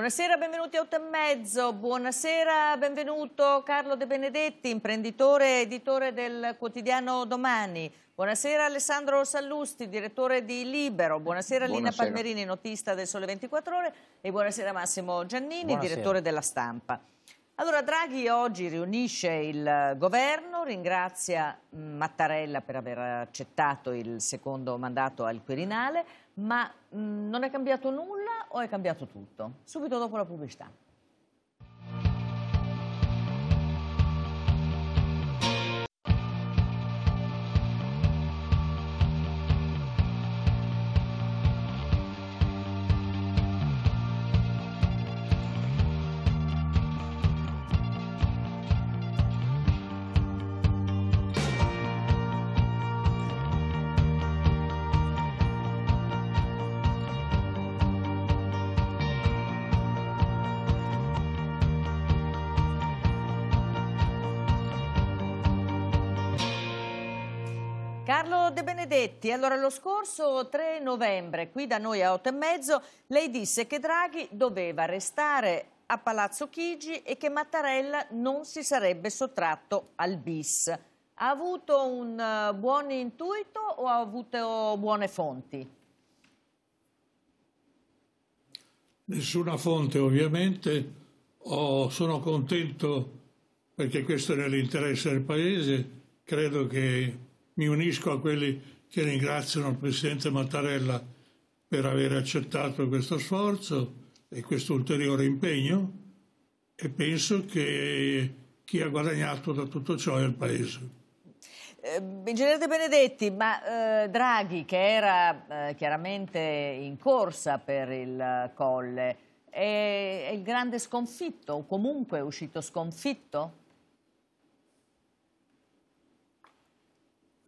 Buonasera, benvenuti a 8 e mezzo. Buonasera, benvenuto Carlo De Benedetti, imprenditore e editore del quotidiano Domani. Buonasera Alessandro Sallusti, direttore di Libero. Buonasera, buonasera. Lina Palmerini, notista del Sole 24 Ore. E buonasera Massimo Giannini, buonasera. direttore della Stampa. Allora, Draghi oggi riunisce il governo, ringrazia Mattarella per aver accettato il secondo mandato al Quirinale. Ma mh, mm, non è cambiato nulla o è cambiato tutto? Subito dopo la pubblicità. Carlo De Benedetti, allora lo scorso 3 novembre qui da noi a 8 e mezzo lei disse che Draghi doveva restare a Palazzo Chigi e che Mattarella non si sarebbe sottratto al bis. Ha avuto un eh, buon intuito o ha avuto buone fonti? Nessuna fonte ovviamente, oh, sono contento perché questo è nell'interesse del Paese, credo che mi unisco a quelli che ringraziano il Presidente Mattarella per aver accettato questo sforzo e questo ulteriore impegno e penso che chi ha guadagnato da tutto ciò è il Paese. Eh, Ingegnere De Benedetti, ma eh, Draghi che era eh, chiaramente in corsa per il Colle, è, è il grande sconfitto o comunque è uscito sconfitto?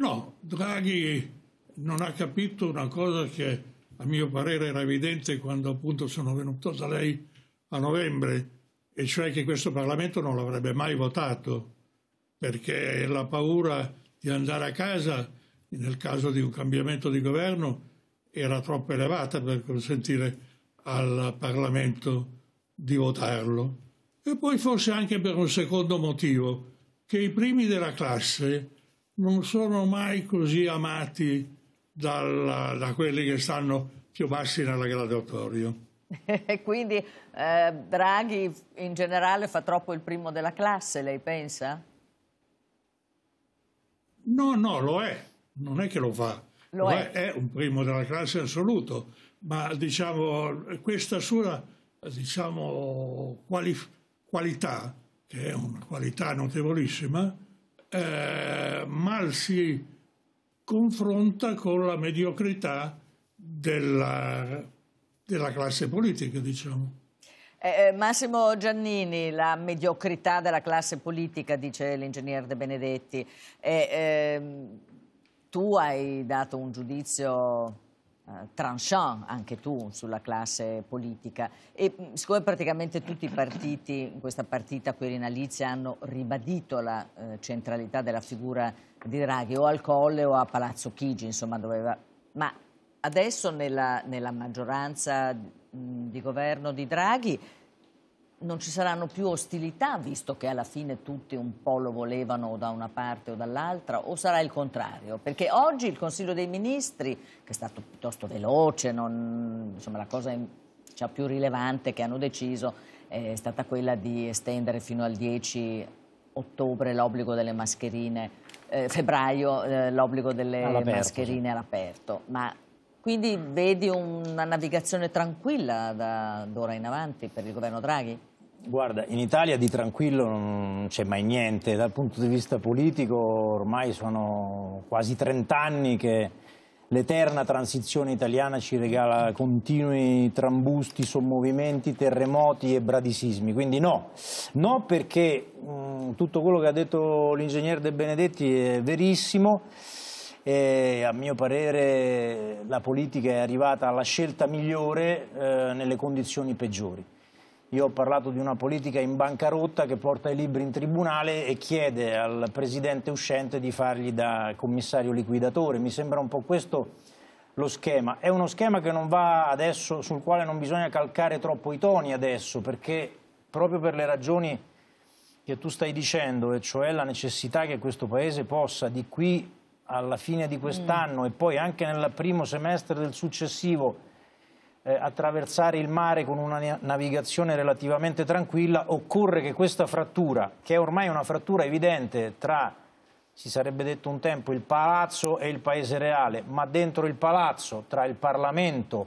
No, Draghi non ha capito una cosa che a mio parere era evidente quando appunto sono venuto da lei a novembre, e cioè che questo Parlamento non l'avrebbe mai votato, perché la paura di andare a casa nel caso di un cambiamento di governo era troppo elevata per consentire al Parlamento di votarlo. E poi forse anche per un secondo motivo, che i primi della classe non sono mai così amati dalla, da quelli che stanno più bassi nella graduatoria. E Quindi eh, Draghi in generale fa troppo il primo della classe, lei pensa? No, no, lo è, non è che lo fa. Lo, lo è. è. un primo della classe assoluto, ma diciamo questa sua diciamo, quali, qualità, che è una qualità notevolissima, eh, mal si confronta con la mediocrità della, della classe politica, diciamo. Eh, eh, Massimo Giannini, la mediocrità della classe politica, dice l'ingegner De Benedetti. Eh, ehm, tu hai dato un giudizio eh, tranchant anche tu sulla classe politica e mm, siccome praticamente tutti i partiti in questa partita Quirinalizia hanno ribadito la eh, centralità della figura di Draghi o al Colle o a Palazzo Chigi insomma doveva ma adesso nella, nella maggioranza mh, mm, di governo di Draghi non ci saranno più ostilità, visto che alla fine tutti un po' lo volevano da una parte o dall'altra, o sarà il contrario? Perché oggi il Consiglio dei Ministri, che è stato piuttosto veloce, non, insomma, la cosa cioè, più rilevante che hanno deciso eh, è stata quella di estendere fino al 10 ottobre l'obbligo delle mascherine, eh, febbraio eh, l'obbligo delle all mascherine sì. all'aperto. Ma quindi vedi una navigazione tranquilla da, da in avanti per il governo Draghi? Guarda, in Italia di tranquillo non c'è mai niente, dal punto di vista politico ormai sono quasi 30 anni che l'eterna transizione italiana ci regala continui trambusti, sommovimenti, terremoti e bradisismi, quindi no, no perché mh, mm, tutto quello che ha detto l'ingegnere De Benedetti è verissimo e a mio parere la politica è arrivata alla scelta migliore eh, nelle condizioni peggiori. Io ho parlato di una politica in bancarotta che porta i libri in tribunale e chiede al presidente uscente di fargli da commissario liquidatore. Mi sembra un po' questo lo schema. È uno schema adesso, sul quale non bisogna calcare troppo i toni adesso, perché proprio per le ragioni che tu stai dicendo, e cioè la necessità che questo Paese possa di qui alla fine di quest'anno mm. e poi anche nel primo semestre del successivo eh, attraversare il mare con una navigazione relativamente tranquilla, occorre che questa frattura, che è ormai una frattura evidente tra, si sarebbe detto un tempo, il palazzo e il paese reale, ma dentro il palazzo, tra il Parlamento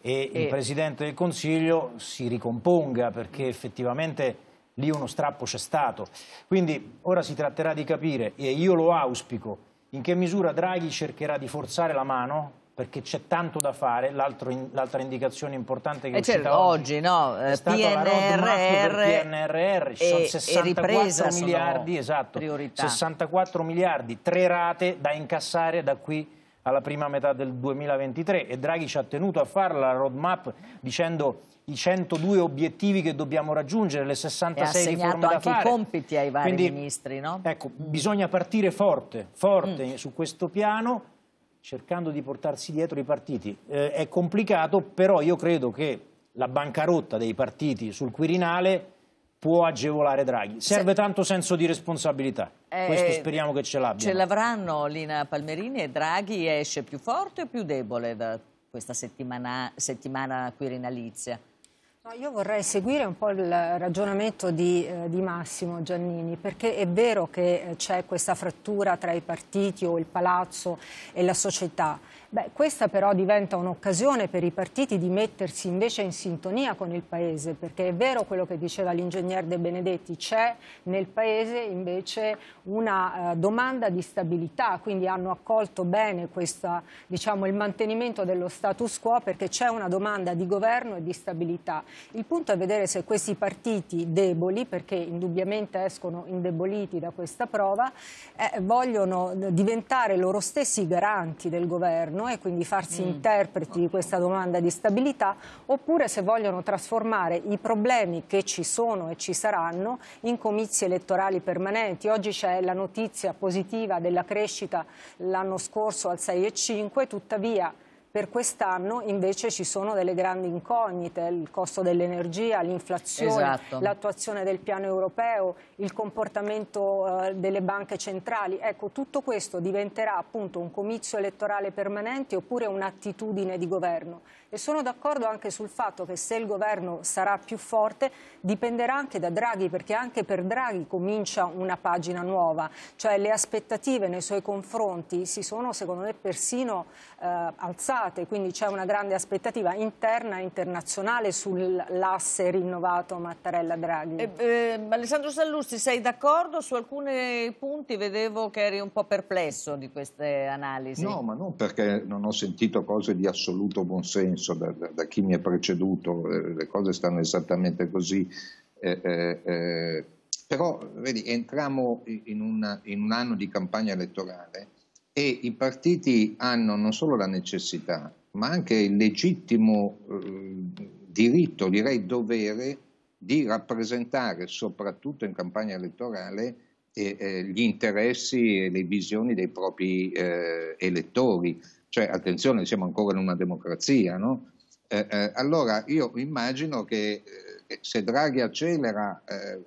e, e... il Presidente del Consiglio, si ricomponga perché effettivamente lì uno strappo c'è stato. Quindi ora si tratterà di capire, e io lo auspico, in che misura Draghi cercherà di forzare la mano perché c'è tanto da fare. l'altra in, indicazione importante che eh, è certo, oggi, no? è eh, stata PNRR, PNRR e, 64 miliardi, esatto, 64 miliardi, tre rate da incassare da qui alla prima metà del 2023 e Draghi ci ha tenuto a fare la roadmap dicendo i 102 obiettivi che dobbiamo raggiungere, le 66 riforme da fare. ha anche i compiti ai vari Quindi, ministri, no? Ecco, bisogna partire forte, forte mm. su questo piano cercando di portarsi dietro i partiti. Eh, è complicato, però io credo che la bancarotta dei partiti sul Quirinale può agevolare Draghi. Serve tanto senso di responsabilità. Eh, Questo speriamo che ce l'abbia. Ce l'avranno Lina Palmerini e Draghi esce più forte o più debole da questa settimana, settimana quirinalizia? Io vorrei seguire un po' il ragionamento di, eh, di Massimo Giannini, perché è vero che eh, c'è questa frattura tra i partiti o il palazzo e la società, Beh, questa però diventa un'occasione per i partiti di mettersi invece in sintonia con il Paese, perché è vero quello che diceva l'ingegner De Benedetti, c'è nel Paese invece una eh, domanda di stabilità, quindi hanno accolto bene questa, diciamo, il mantenimento dello status quo perché c'è una domanda di governo e di stabilità. Il punto è vedere se questi partiti deboli, perché indubbiamente escono indeboliti da questa prova, eh, vogliono diventare loro stessi garanti del governo governo e quindi farsi mm. interpreti di questa domanda di stabilità, oppure se vogliono trasformare i problemi che ci sono e ci saranno in comizi elettorali permanenti. Oggi c'è la notizia positiva della crescita l'anno scorso al 6,5, tuttavia per quest'anno invece ci sono delle grandi incognite, il costo dell'energia, l'inflazione, esatto. l'attuazione del piano europeo, il comportamento eh, delle banche centrali. Ecco, tutto questo diventerà appunto un comizio elettorale permanente oppure un'attitudine di governo e sono d'accordo anche sul fatto che se il governo sarà più forte dipenderà anche da Draghi perché anche per Draghi comincia una pagina nuova, cioè le aspettative nei suoi confronti si sono secondo me persino eh, alzate, quindi c'è una grande aspettativa interna e internazionale sull'asse rinnovato Mattarella-Draghi. Eh, eh, Alessandro Sallusti, sei d'accordo su alcuni punti? Vedevo che eri un po' perplesso di queste analisi. No, ma non perché non ho sentito cose di assoluto buonsenso penso da, da, da chi mi ha preceduto, eh, le cose stanno esattamente così. Eh, eh, eh. però vedi, entriamo in, una, in un anno di campagna elettorale e i partiti hanno non solo la necessità, ma anche il legittimo eh, diritto, direi dovere, di rappresentare, soprattutto in campagna elettorale, eh, eh, gli interessi e le visioni dei propri elettori. Cioè, attenzione, siamo ancora in una democrazia, no? Eh, eh, allora io immagino che eh, eh se Draghi accelera, eh,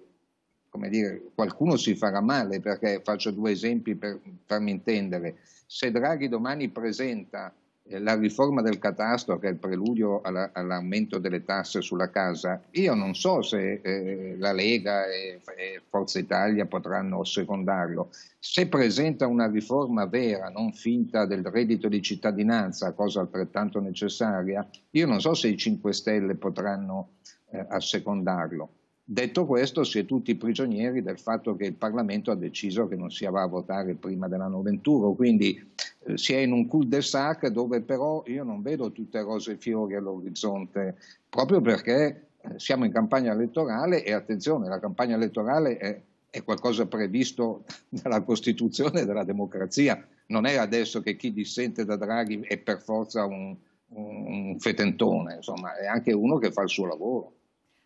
come dire, qualcuno si farà male, perché faccio due esempi per farmi intendere, se Draghi domani presenta eh, la riforma del catastro che è il preludio alla, all'aumento delle tasse sulla casa, io non so se eh, la Lega e, e, Forza Italia potranno secondarlo. Se presenta una riforma vera, non finta, del reddito di cittadinanza, cosa altrettanto necessaria, io non so se i 5 Stelle potranno eh, assecondarlo. Detto questo, si è tutti prigionieri del fatto che il Parlamento ha deciso che non si va a votare prima dell'anno 21, quindi eh, si è in un cul-de-sac dove però io non vedo tutte rose e fiori all'orizzonte, proprio perché eh, siamo in campagna elettorale e attenzione, la campagna elettorale è, è qualcosa previsto dalla Costituzione e dalla democrazia, non è adesso che chi dissente da Draghi è per forza un, un fetentone, insomma è anche uno che fa il suo lavoro.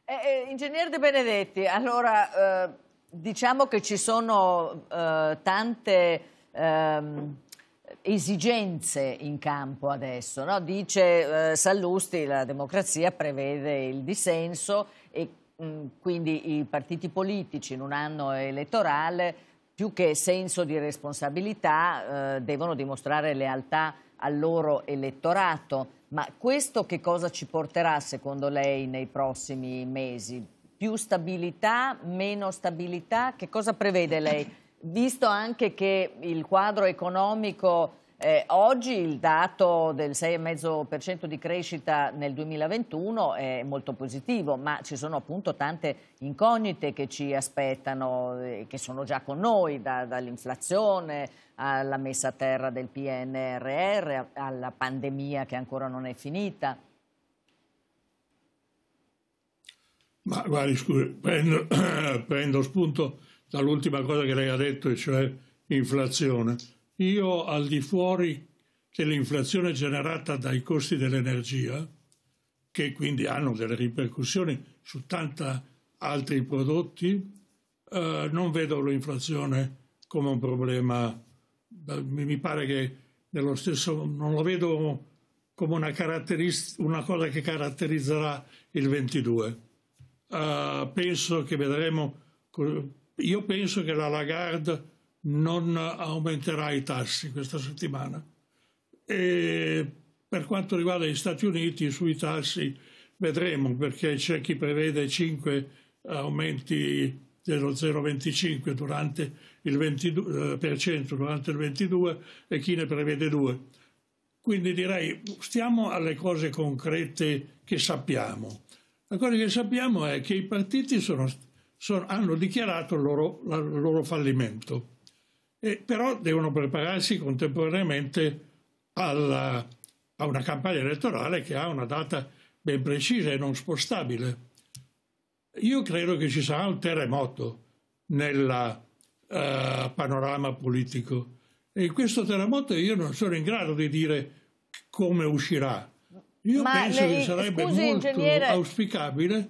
Eh, eh, Ingegner De Benedetti, allora eh, diciamo che ci sono eh, tante... Ehm esigenze in campo adesso. No? Dice eh, Sallusti la democrazia prevede il dissenso e mh, mm, quindi i partiti politici in un anno elettorale più che senso di responsabilità eh, devono dimostrare lealtà al loro elettorato. Ma questo che cosa ci porterà secondo lei nei prossimi mesi? Più stabilità, meno stabilità? Che cosa prevede lei? Visto anche che il quadro economico eh, oggi il dato del 6,5% di crescita nel 2021 è molto positivo, ma ci sono appunto tante incognite che ci aspettano, eh, che sono già con noi, da, dall'inflazione alla messa a terra del PNRR, alla pandemia che ancora non è finita. Ma guardi, scusi, prendo, prendo spunto dall'ultima cosa che lei ha detto, e cioè inflazione. Io al di fuori dell'inflazione generata dai costi dell'energia, che quindi hanno delle ripercussioni su tanti altri prodotti, eh, non vedo l'inflazione come un problema. Mi pare che nello stesso non lo vedo come una, una cosa che caratterizzerà il 22. Uh, eh, penso che vedremo io penso che la Lagarde non aumenterà i tassi questa settimana. E per quanto riguarda gli Stati Uniti, sui tassi vedremo perché c'è chi prevede 5 aumenti dello 0,25 durante il 22%, eh, durante il 22 e chi ne prevede 2. Quindi direi stiamo alle cose concrete che sappiamo. La cosa che sappiamo è che i partiti sono, sono, hanno dichiarato il loro, la, il loro fallimento. E, però devono prepararsi contemporaneamente alla, a una campagna elettorale che ha una data ben precisa e non spostabile. Io credo che ci sarà un terremoto nel eh, panorama politico e questo terremoto io non sono in grado di dire come uscirà. Io Ma penso lei, che sarebbe scusi, molto ingegnere... auspicabile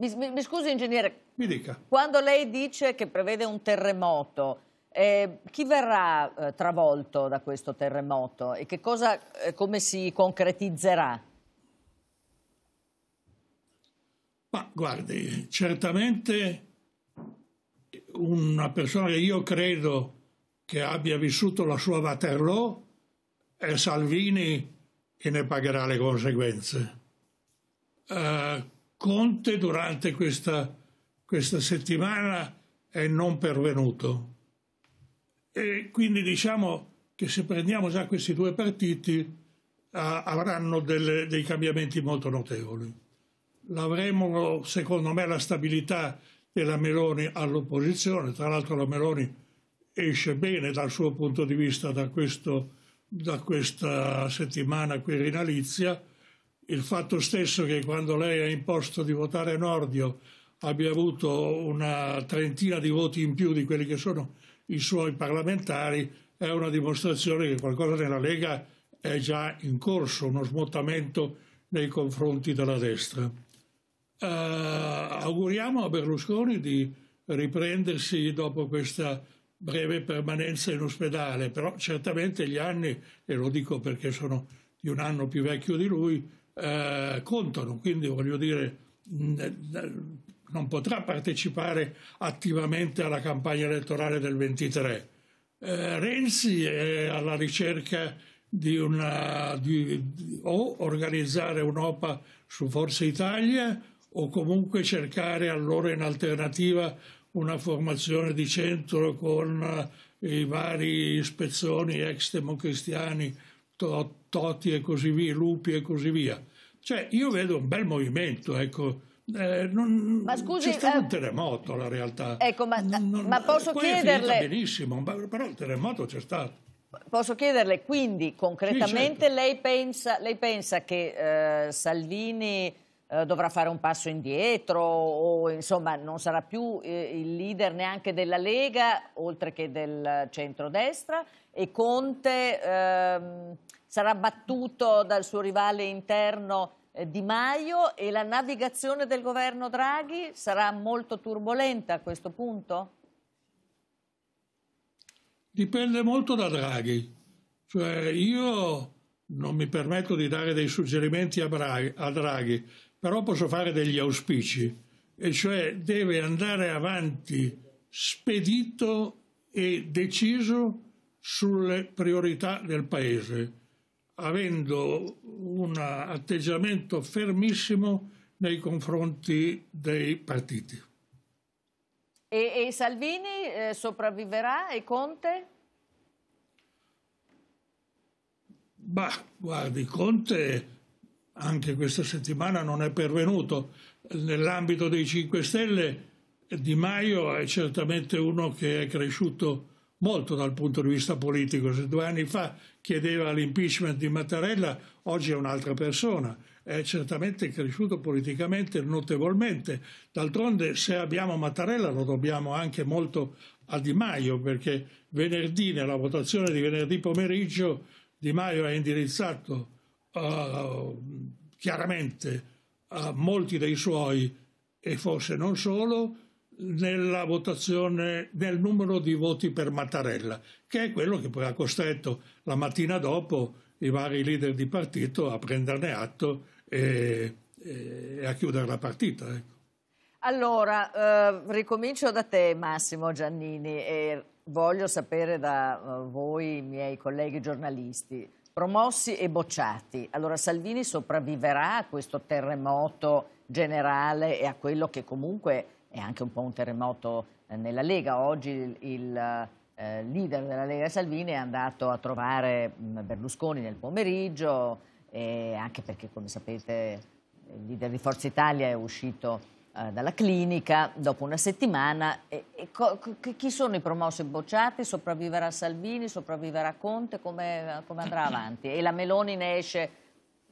mi, mi, mi scusi ingegnere. Mi dica. Quando lei dice che prevede un terremoto, eh, chi verrà eh, travolto da questo terremoto e che cosa, eh, come si concretizzerà? Ma guardi, certamente una persona che io credo che abbia vissuto la sua Waterloo è Salvini che ne pagherà le conseguenze. Eh, Conte durante questa, questa settimana è non pervenuto. E quindi diciamo che se prendiamo già questi due partiti a, avranno delle, dei cambiamenti molto notevoli. L'avremo, secondo me, la stabilità della Meloni all'opposizione. Tra l'altro la Meloni esce bene dal suo punto di vista da, questo, da questa settimana qui quirinalizia il fatto stesso che quando lei ha imposto di votare Nordio abbia avuto una trentina di voti in più di quelli che sono i suoi parlamentari è una dimostrazione che qualcosa nella Lega è già in corso, uno smottamento nei confronti della destra. Uh, auguriamo a Berlusconi di riprendersi dopo questa breve permanenza in ospedale, però certamente gli anni, e lo dico perché sono di un anno più vecchio di lui, eh, contano, quindi voglio dire mm, eh, eh, non potrà partecipare attivamente alla campagna elettorale del 23. Eh, Renzi è alla ricerca di una di, di, o organizzare un'OPA su Forza Italia o comunque cercare allora in alternativa una formazione di centro con eh, i vari spezzoni ex democristiani Tot, toti e così via, lupi e così via. Cioè, io vedo un bel movimento, ecco. Eh, non, ma scusi, c'è stato eh, un terremoto la realtà. Ecco, ma, non, ma posso chiederle... benissimo, però il terremoto c'è stato. Posso chiederle, quindi concretamente sì, certo. lei, pensa, lei, pensa, che eh, Salvini eh, dovrà fare un passo indietro o insomma non sarà più eh, il leader neanche della Lega oltre che del centrodestra e Conte... Ehm, sarà battuto dal suo rivale interno eh, di Maio e la navigazione del governo Draghi sarà molto turbolenta a questo punto? Dipende molto da Draghi. Cioè io non mi permetto di dare dei suggerimenti a, Draghi, a Draghi però posso fare degli auspici, e cioè deve andare avanti spedito e deciso sulle priorità del Paese avendo un atteggiamento fermissimo nei confronti dei partiti. E, e Salvini eh, sopravviverà e Conte? Bah, guardi, Conte anche questa settimana non è pervenuto. Nell'ambito dei 5 Stelle Di Maio è certamente uno che è cresciuto molto dal punto di vista politico. Se due anni fa chiedeva l'impeachment di Mattarella, oggi è un'altra persona. È certamente cresciuto politicamente notevolmente. D'altronde, se abbiamo Mattarella, lo dobbiamo anche molto a Di Maio, perché venerdì, nella votazione di venerdì pomeriggio, Di Maio ha indirizzato uh, chiaramente a eh, molti dei suoi, e forse non solo, nella votazione, nel numero di voti per Mattarella, che è quello che poi ha costretto la mattina dopo i vari leader di partito a prenderne atto e, e a chiudere la partita. Ecco. Allora, eh, ricomincio da te Massimo Giannini e voglio sapere da eh, voi, miei colleghi giornalisti, promossi e bocciati. Allora Salvini sopravviverà a questo terremoto generale e a quello che comunque è anche un po' un terremoto eh, nella Lega. Oggi il, il eh, leader della Lega Salvini è andato a trovare mm, Berlusconi nel pomeriggio, anche perché come sapete il leader di Forza Italia è uscito eh, dalla clinica dopo una settimana. E, e chi sono i promossi bocciati? Sopravviverà Salvini? Sopravviverà Conte? Come, come andrà avanti? E la Meloni ne esce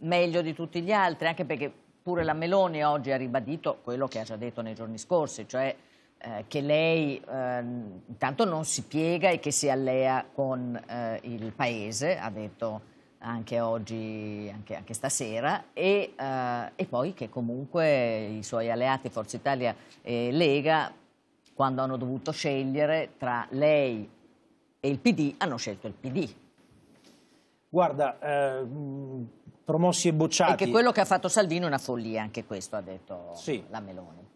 meglio di tutti gli altri, anche perché Pure la Meloni oggi ha ribadito quello che ha già detto nei giorni scorsi, cioè eh, che lei eh, intanto non si piega e che si allea con eh, il Paese, ha detto anche oggi, anche, anche stasera, e, eh, e poi che comunque i suoi alleati Forza Italia e Lega, quando hanno dovuto scegliere tra lei e il PD, hanno scelto il PD. Guarda, eh, promossi e bocciati. E che quello che ha fatto Salvini è una follia, anche questo ha detto sì. la Meloni.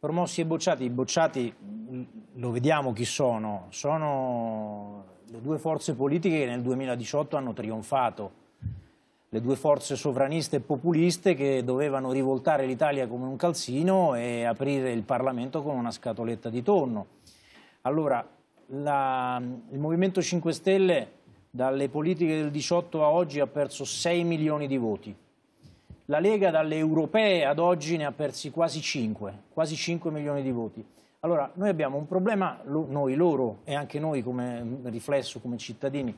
Promossi e bocciati, i bocciati mm, lo vediamo chi sono, sono le due forze politiche che nel 2018 hanno trionfato, le due forze sovraniste e populiste che dovevano rivoltare l'Italia come un calzino e aprire il Parlamento con una scatoletta di tonno. Allora, la, il Movimento 5 Stelle dalle politiche del 18 a oggi ha perso 6 milioni di voti. La Lega dalle europee ad oggi ne ha persi quasi 5, quasi 5 milioni di voti. Allora, noi abbiamo un problema, noi loro e anche noi come mm, riflesso, come cittadini,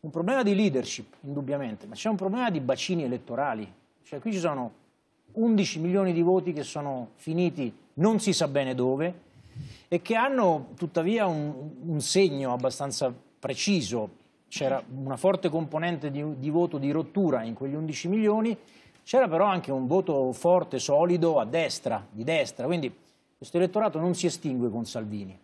un problema di leadership, indubbiamente, ma c'è un problema di bacini elettorali. Cioè qui ci sono 11 milioni di voti che sono finiti non si sa bene dove e che hanno tuttavia un, un segno abbastanza preciso c'era una forte componente di, di, voto di rottura in quegli 11 milioni, c'era però anche un voto forte, solido a destra, di destra, quindi questo elettorato non si estingue con Salvini.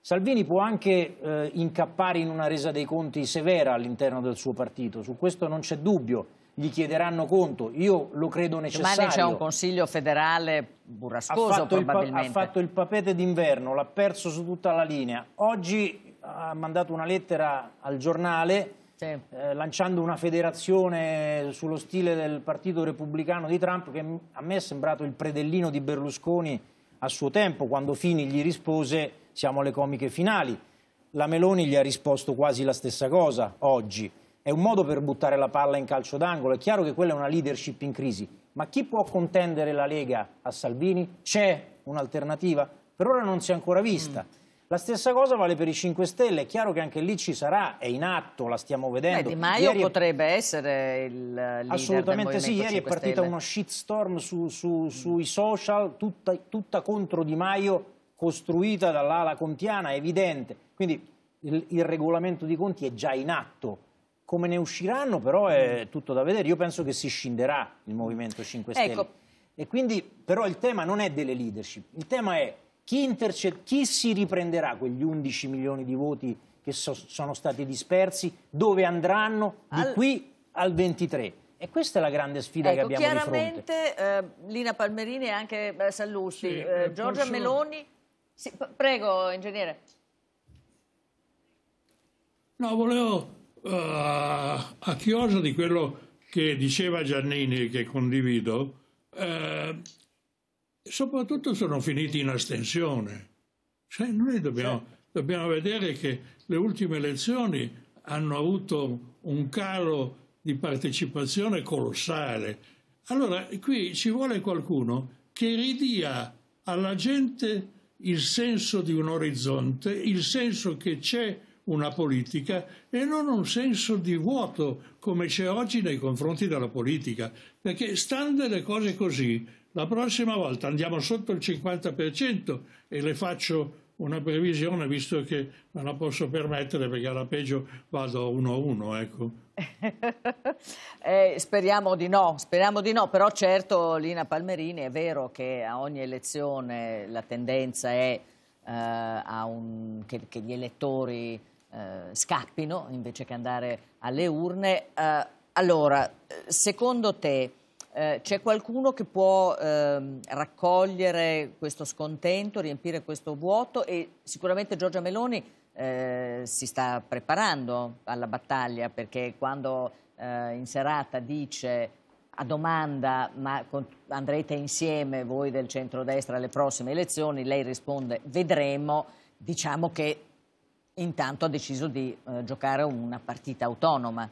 Salvini può anche eh, incappare in una resa dei conti severa all'interno del suo partito, su questo non c'è dubbio, gli chiederanno conto, io lo credo necessario. Domani c'è un consiglio federale burrascoso ha probabilmente. ha fatto il papete d'inverno, l'ha perso su tutta la linea, oggi ha mandato una lettera al giornale sì. eh, lanciando una federazione sullo stile del partito repubblicano di Trump che a me è sembrato il predellino di Berlusconi a suo tempo quando Fini gli rispose siamo alle comiche finali la Meloni gli ha risposto quasi la stessa cosa oggi è un modo per buttare la palla in calcio d'angolo è chiaro che quella è una leadership in crisi ma chi può contendere la Lega a Salvini? C'è un'alternativa? Per ora non si è ancora vista mm. La stessa cosa vale per i 5 Stelle, è chiaro che anche lì ci sarà, è in atto, la stiamo vedendo. Beh, Di Maio ieri potrebbe essere il leader Assolutamente sì, ieri è partita Stelle. uno shitstorm su, su, sui social, tutta, tutta, contro Di Maio, costruita dall'ala contiana, è evidente. Quindi il, il regolamento di conti è già in atto come ne usciranno però è tutto da vedere. Io penso che si scinderà il Movimento 5 ecco. Stelle. Ecco. E quindi però il tema non è delle leadership, il tema è chi, chi si riprenderà quegli 11 milioni di voti che so sono stati dispersi? Dove andranno di al... qui al 23? E questa è la grande sfida ecco, che abbiamo di Chiaramente eh, Lina Palmerini e anche eh, Sallusti, sì, eh, eh Giorgia posso... Meloni... Sì, prego, ingegnere. No, volevo uh, a chiosa di quello che diceva Giannini, che condivido, uh, soprattutto sono finiti in astensione. Cioè noi dobbiamo, dobbiamo vedere che le ultime elezioni hanno avuto un calo di partecipazione colossale. Allora qui ci vuole qualcuno che ridia alla gente il senso di un orizzonte, il senso che c'è una politica e non un senso di vuoto come c'è oggi nei confronti della politica, perché stando le cose così la prossima volta andiamo sotto il 50% e le faccio una previsione visto che me la posso permettere perché alla peggio vado a uno ecco. eh, speriamo di no, speriamo di no, però certo Lina Palmerini è vero che a ogni elezione la tendenza è eh, un, che, che, gli elettori eh, scappino invece che andare alle urne. Eh, allora, secondo te eh, c'è qualcuno che può ehm, raccogliere questo scontento, riempire questo vuoto e sicuramente Giorgia Meloni eh, si sta preparando alla battaglia perché quando eh, in serata dice a domanda ma andrete insieme voi del centrodestra alle prossime elezioni, lei risponde vedremo, diciamo che intanto ha deciso di eh, giocare una partita autonoma.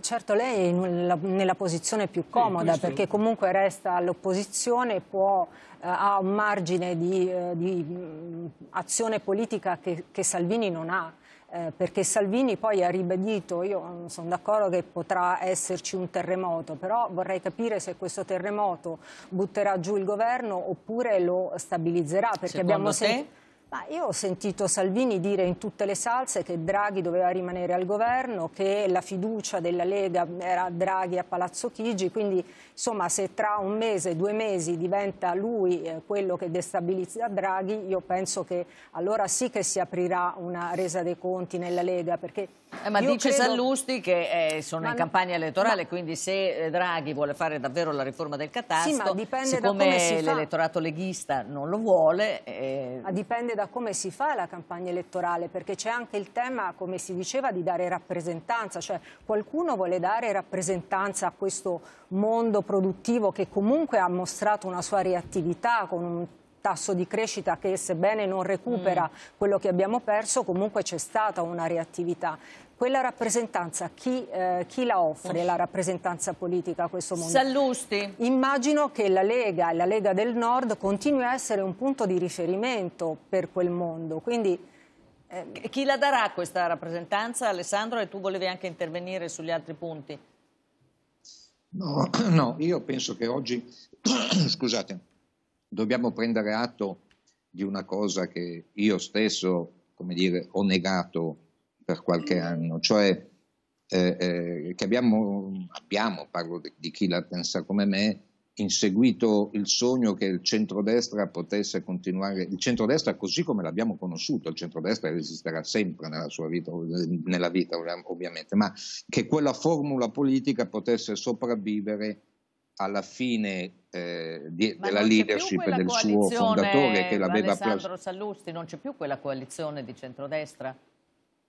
Certo, lei è nella, nella posizione più comoda sì, perché comunque resta all'opposizione, può, eh, ha un margine di, eh, di mm, azione politica che, che, Salvini non ha. Eh, perché Salvini poi ha ribadito, io sono d'accordo che potrà esserci un terremoto, però vorrei capire se questo terremoto butterà giù il governo oppure lo stabilizzerà. Perché Secondo abbiamo sentito ma io ho sentito Salvini dire in tutte le salse che Draghi doveva rimanere al governo, che la fiducia della Lega era Draghi a Palazzo Chigi, quindi insomma se tra un mese, due mesi diventa lui eh, quello che destabilizza Draghi, io penso che allora sì che si aprirà una resa dei conti nella Lega. Perché eh, ma dice credo... Sallusti che eh, sono ma... in campagna elettorale, ma... quindi se eh, Draghi vuole fare davvero la riforma del catastro, sì, siccome l'elettorato leghista non lo vuole... Eh... Ma dipende da da come si fa la campagna elettorale, perché c'è anche il tema, come si diceva, di dare rappresentanza, cioè qualcuno vuole dare rappresentanza a questo mondo produttivo che comunque ha mostrato una sua reattività con un tasso di crescita che sebbene non recupera mm. quello che abbiamo perso comunque c'è stata una reattività quella rappresentanza chi, eh, chi la offre, la rappresentanza politica a questo mondo? Sallusti. Immagino che la Lega e la Lega del Nord continui a essere un punto di riferimento per quel mondo, quindi... Eh... Chi la darà questa rappresentanza, Alessandro? E tu volevi anche intervenire sugli altri punti. No, no, io penso che oggi, scusate, dobbiamo prendere atto di una cosa che io stesso, come dire, ho negato per qualche mm. anno, cioè eh, eh, che abbiamo, abbiamo parlo di, chi la pensa come me, inseguito il sogno che il centrodestra potesse continuare, il centrodestra così come l'abbiamo conosciuto, il centrodestra resisterà sempre nella sua vita, nella vita ovviamente, ma che quella formula politica potesse sopravvivere alla fine eh, di, della leadership del suo fondatore che l'aveva preso. Alessandro Sallusti, non c'è più quella coalizione di centrodestra?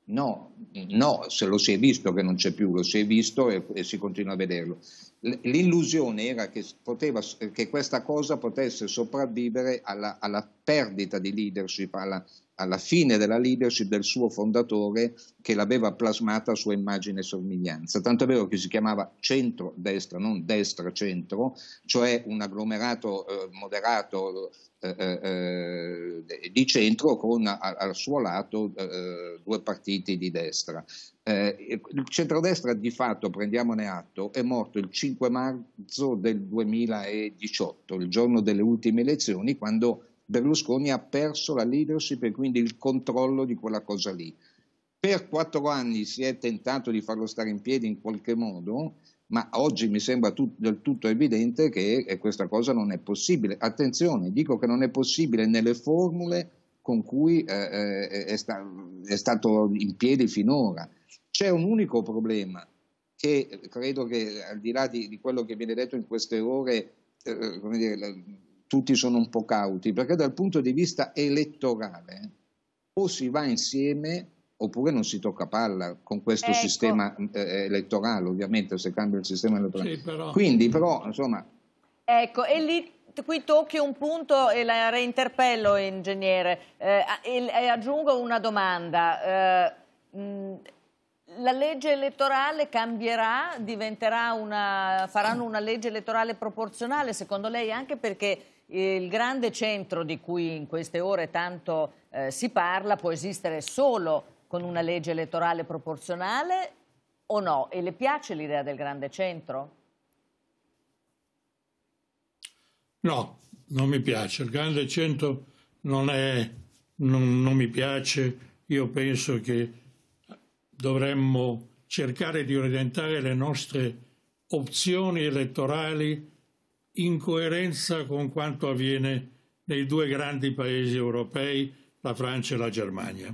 No, no, se lo si è visto che non c'è più, lo si è visto e, e si continua a vederlo. L'illusione era che, poteva, che, questa cosa potesse sopravvivere alla, alla perdita di leadership, alla, alla fine della leadership del suo fondatore che l'aveva plasmata a sua immagine e somiglianza. Tanto è vero che si chiamava centro-destra, non destra-centro, cioè un agglomerato eh, moderato eh, eh, eh di centro con al suo lato eh, due partiti di destra. Eh, il centrodestra di fatto, prendiamone atto, è morto il 5 marzo del 2018, il giorno delle ultime elezioni, quando Berlusconi ha perso la leadership e quindi il controllo di quella cosa lì. Per quattro anni si è tentato di farlo stare in piedi in qualche modo, ma oggi mi sembra tut- del tutto evidente che questa cosa non è possibile. Attenzione, dico che non è possibile nelle formule con cui eh, eh, è, sta- è stato in piedi finora. C'è un unico problema che credo che al di là di, di quello che viene detto in queste ore, eh, dire, tutti sono un po' cauti, perché dal punto di vista elettorale o si va insieme oppure non si tocca palla con questo ecco. sistema eh, elettorale, ovviamente se cambia il sistema elettorale. Sì, però. Quindi però, insomma... Ecco, e lì qui tocchi un punto e la reinterpello, ingegnere, eh, e, e, eh, aggiungo una domanda. Eh, mh, la legge elettorale cambierà, una, faranno una legge elettorale proporzionale, secondo lei anche perché il grande centro di cui in queste ore tanto eh, si parla può esistere solo con una legge elettorale proporzionale o no? E le piace l'idea del grande centro? No, non mi piace. Il grande centro non, è, non, non mi piace. Io penso che dovremmo cercare di orientare le nostre opzioni elettorali in coerenza con quanto avviene nei due grandi paesi europei, la Francia e la Germania.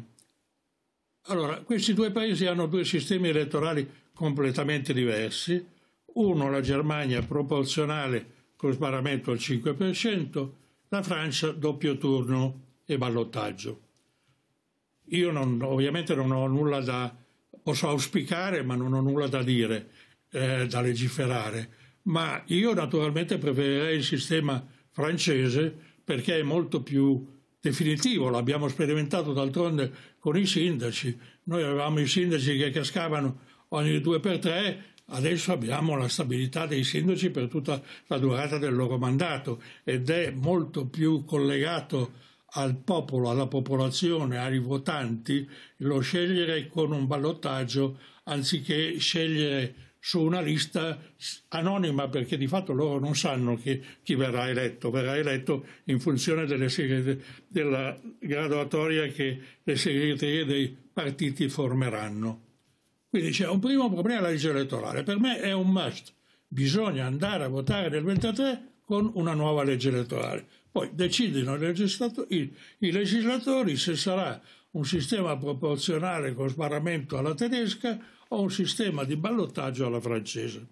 Allora, questi due paesi hanno due sistemi elettorali completamente diversi, uno la Germania proporzionale con sbarramento al 5%, la Francia doppio turno e ballottaggio. Io non, ovviamente non ho nulla da, posso auspicare ma non ho nulla da dire, eh, da legiferare, ma io naturalmente preferirei il sistema francese perché è molto più definitivo, l'abbiamo sperimentato d'altronde con i sindaci, noi avevamo i sindaci che cascavano ogni due per tre, adesso abbiamo la stabilità dei sindaci per tutta la durata del loro mandato ed è molto più collegato al popolo, alla popolazione, ai votanti, lo scegliere con un ballottaggio anziché scegliere su una lista anonima perché di fatto loro non sanno chi, chi verrà eletto, verrà eletto in funzione segrete, della graduatoria che le segreterie dei partiti formeranno. Quindi c'è un primo problema la legge elettorale, per me è un must, bisogna andare a votare nel 23 con una nuova legge elettorale. Poi decidono i legislatori se sarà un sistema proporzionale con sbarramento alla tedesca o un sistema di ballottaggio alla francese.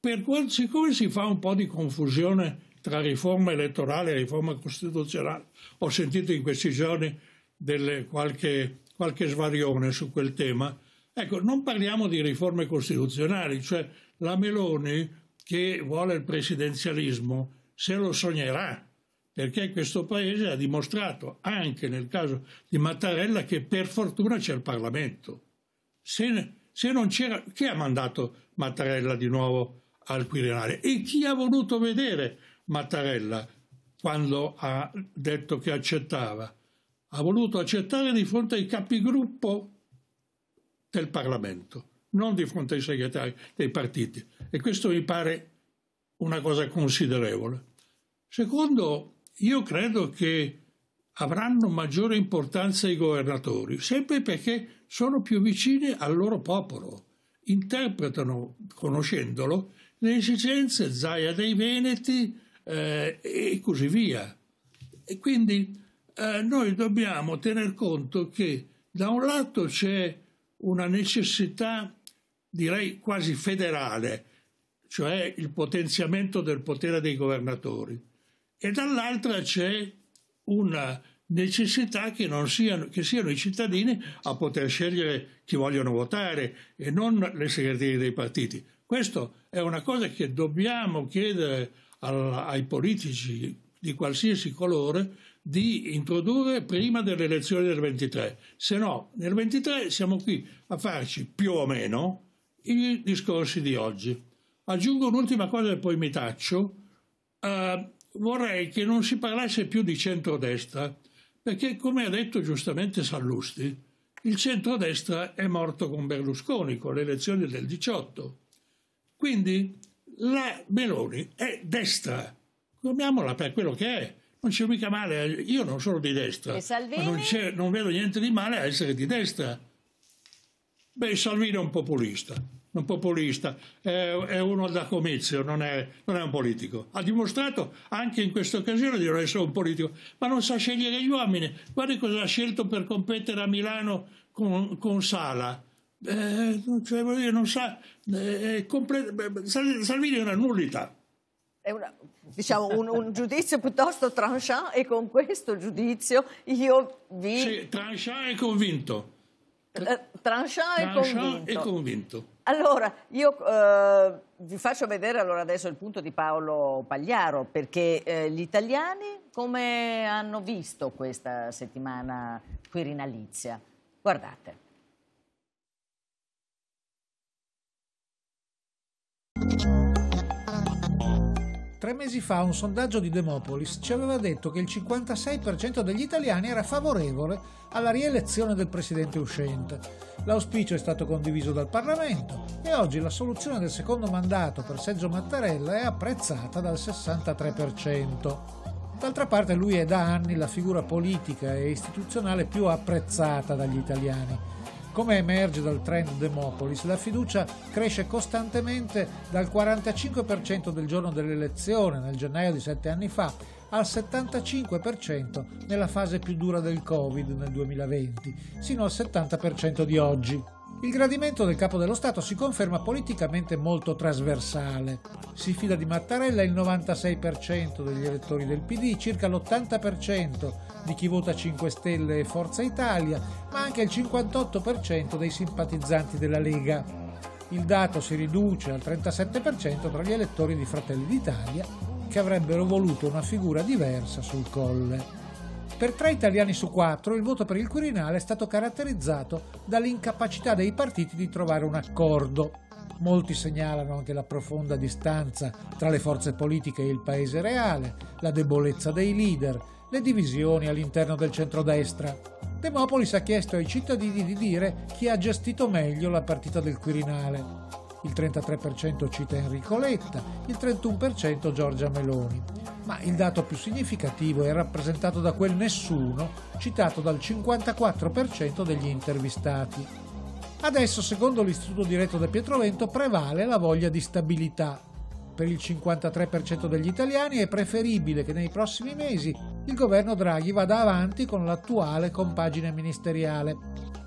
Per quel, siccome si fa un po' di confusione tra riforma elettorale e riforma costituzionale, ho sentito in questi giorni delle, qualche, qualche svarione su quel tema, ecco, non parliamo di riforme costituzionali, cioè la Meloni che vuole il presidenzialismo se lo sognerà, perché questo Paese ha dimostrato, anche nel caso di Mattarella, che per fortuna c'è il Parlamento se, se non c'era, chi ha mandato Mattarella di nuovo al Quirinale e chi ha voluto vedere Mattarella quando ha detto che accettava? Ha voluto accettare di fronte ai capigruppo del Parlamento, non di fronte ai segretari dei partiti. E questo mi pare una cosa considerevole. Secondo, io credo che avranno maggiore importanza i governatori, sempre perché sono più vicini al loro popolo, interpretano, conoscendolo, le esigenze zaia dei Veneti eh, e così via. E quindi eh, noi dobbiamo tener conto che da un lato c'è una necessità, direi quasi federale, cioè il potenziamento del potere dei governatori, e dall'altra c'è una necessità che siano, che, siano, i cittadini a poter scegliere chi vogliono votare e non le segreterie dei partiti. Questa è una cosa che dobbiamo chiedere al, ai politici di qualsiasi colore di introdurre prima delle elezioni del 23. Se no, nel 23 siamo qui a farci più o meno i discorsi di oggi. Aggiungo un'ultima cosa e poi mi taccio. Uh, vorrei che non si parlasse più di centrodestra, perché come ha detto giustamente Sallusti, il centrodestra è morto con Berlusconi, con le elezioni del 18. Quindi la Meloni è destra, chiamiamola per quello che è. Non c'è mica male, io non sono di destra, ma non, non vedo niente di male a essere di destra. Beh, Salvini è un populista un populista, è, è uno da comizio, non è, non è, un politico. Ha dimostrato anche in questa occasione di non essere un politico, ma non sa scegliere gli uomini. Guardi cosa ha scelto per competere a Milano con, con Sala. Eh, cioè, dire, non sa, eh, Salvini è una nullità. È una, diciamo, un, un, giudizio piuttosto tranchant e con questo giudizio io vi... Sì, tranchant e convinto. Eh, tranchant, Tranchant è, convinto. Allora, io eh, vi faccio vedere allora adesso il punto di Paolo Pagliaro, perché eh, gli italiani come hanno visto questa settimana quirinalizia? Guardate. Thank you. Tre mesi fa un sondaggio di Demopolis ci aveva detto che il 56% degli italiani era favorevole alla rielezione del presidente uscente. L'auspicio è stato condiviso dal Parlamento e oggi la soluzione del secondo mandato per Sergio Mattarella è apprezzata dal 63%. D'altra parte lui è da anni la figura politica e istituzionale più apprezzata dagli italiani come emerge dal trend Demopolis, la fiducia cresce costantemente dal 45% del giorno dell'elezione, nel gennaio di sette anni fa, al 75% nella fase più dura del Covid nel 2020, sino al 70% di oggi. Il gradimento del capo dello Stato si conferma politicamente molto trasversale. Si fida di Mattarella il 96% degli elettori del PD, circa l'80% di chi vota 5 Stelle e Forza Italia, ma anche il 58% dei simpatizzanti della Lega. Il dato si riduce al 37% tra gli elettori di Fratelli d'Italia, che avrebbero voluto una figura diversa sul colle. Per tre italiani su quattro il voto per il Quirinale è stato caratterizzato dall'incapacità dei partiti di trovare un accordo. Molti segnalano anche la profonda distanza tra le forze politiche e il paese reale, la debolezza dei leader, le divisioni all'interno del centrodestra. Demopolis ha chiesto ai cittadini di dire chi ha gestito meglio la partita del Quirinale. Il 33% cita Enrico Letta, il 31% Giorgia Meloni. Ma il dato più significativo è rappresentato da quel nessuno citato dal 54% degli intervistati. Adesso, secondo l'Istituto Diretto da Pietrovento, prevale la voglia di stabilità, per il 53% degli italiani, è preferibile che nei prossimi mesi il governo Draghi vada avanti con l'attuale compagine ministeriale.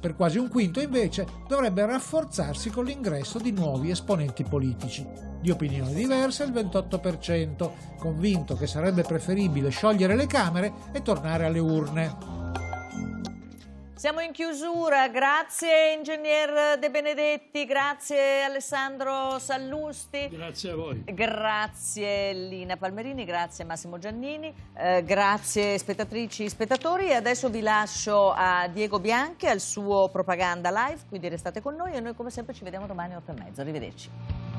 Per quasi un quinto invece dovrebbe rafforzarsi con l'ingresso di nuovi esponenti politici. Di opinione diversa il 28%, convinto che sarebbe preferibile sciogliere le Camere e tornare alle urne. Siamo in chiusura, grazie Ingegner De Benedetti, grazie Alessandro Sallusti. Grazie a voi. Grazie Lina Palmerini, grazie Massimo Giannini, eh, grazie spettatrici e spettatori. adesso vi lascio a Diego Bianchi al suo Propaganda Live, quindi restate con noi e noi come sempre ci vediamo domani alle 8 e mezza. Arrivederci.